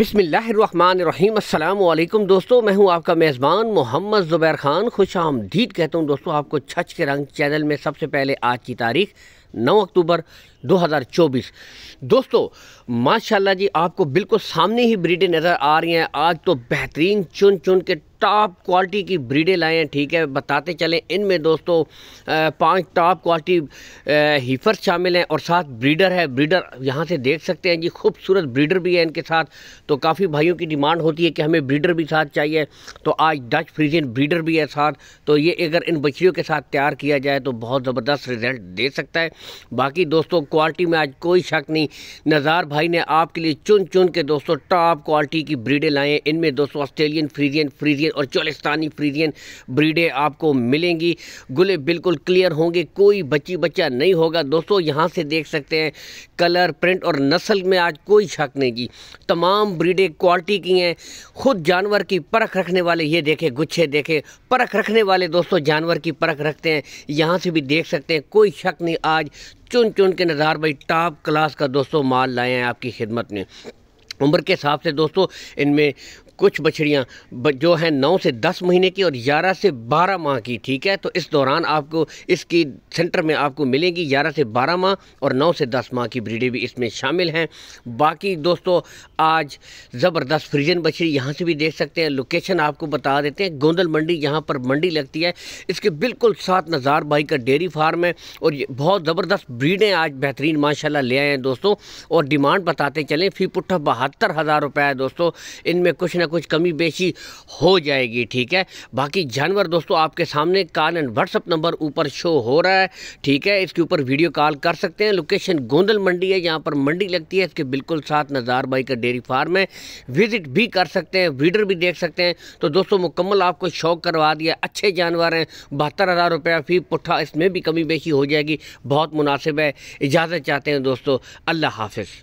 अस्सलाम वालेकुम दोस्तों मैं हूं आपका मेज़बान मोहम्मद ज़ुबैर ख़ान खुश आमदीद कहता हूं दोस्तों आपको छच के रंग चैनल में सबसे पहले आज की तारीख़ 9 अक्टूबर 2024 दोस्तों माशाल्लाह जी आपको बिल्कुल सामने ही ब्रीडें नज़र आ रही हैं आज तो बेहतरीन चुन चुन के टॉप क्वालिटी की ब्रीडें लाए हैं ठीक है बताते चलें इनमें दोस्तों पांच टॉप क्वालिटी हीफर शामिल हैं और साथ ब्रीडर है ब्रीडर यहाँ से देख सकते हैं जी खूबसूरत ब्रीडर भी है इनके साथ तो काफ़ी भाइयों की डिमांड होती है कि हमें ब्रीडर भी साथ चाहिए तो आज डच फ्रीजन ब्रीडर भी है साथ तो ये अगर इन बछड़ियों के साथ तैयार किया जाए तो बहुत ज़बरदस्त रिजल्ट दे सकता है बाकी दोस्तों क्वालिटी में आज कोई शक नहीं नज़ार भाई ने आपके लिए चुन चुन के दोस्तों टॉप क्वालिटी की ब्रीडें लाए हैं इनमें दोस्तों ऑस्ट्रेलियन फ्रीजियन फ्रीजियन और चौलिस्तानी फ्रीजियन ब्रीडें आपको मिलेंगी गुले बिल्कुल क्लियर होंगे कोई बच्ची बच्चा नहीं होगा दोस्तों यहाँ से देख सकते हैं कलर प्रिंट और नस्ल में आज कोई शक नहीं जी तमाम ब्रीडें क्वालिटी की हैं खुद जानवर की परख रखने वाले ये देखे गुच्छे देखे परख रखने वाले दोस्तों जानवर की परख रखते हैं यहाँ से भी देख सकते हैं कोई शक नहीं आज चुन चुन के नज़ार भाई टॉप क्लास का दोस्तों माल लाए हैं आपकी खिदमत में उम्र के हिसाब से दोस्तों इनमें कुछ बछड़ियाँ जो हैं नौ से दस महीने की और ग्यारह से बारह माह की ठीक है तो इस दौरान आपको इसकी सेंटर में आपको मिलेंगी ग्यारह से बारह माह और नौ से दस माह की ब्रीडें भी इसमें शामिल हैं बाकी दोस्तों आज ज़बरदस्त फ्रीजन बछड़ी यहाँ से भी देख सकते हैं लोकेशन आपको बता देते हैं गोंदल मंडी यहाँ पर मंडी लगती है इसके बिल्कुल साथ नज़ार भाई का डेयरी फार्म है और ये बहुत ज़बरदस्त ब्रीडें आज बेहतरीन माशाल्लाह ले आए हैं दोस्तों और डिमांड बताते चलें फी पुट्ठा बहत्तर हज़ार रुपये है दोस्तों इनमें कुछ ना ना कुछ कमी बेशी हो जाएगी ठीक है बाकी जानवर दोस्तों आपके सामने कॉल एंड व्हाट्सअप नंबर ऊपर शो हो रहा है ठीक है इसके ऊपर वीडियो कॉल कर सकते हैं लोकेशन गोंदल मंडी है यहाँ पर मंडी लगती है इसके बिल्कुल साथ नज़ार बाई का डेयरी फार्म है विजिट भी कर सकते हैं वीडर भी देख सकते हैं तो दोस्तों मुकम्मल आपको शौक करवा दिया अच्छे जानवर हैं बहत्तर हज़ार रुपया फी पुट्ठा इसमें भी कमी बेशी हो जाएगी बहुत मुनासिब है इजाज़त चाहते हैं दोस्तों अल्लाह हाफिज़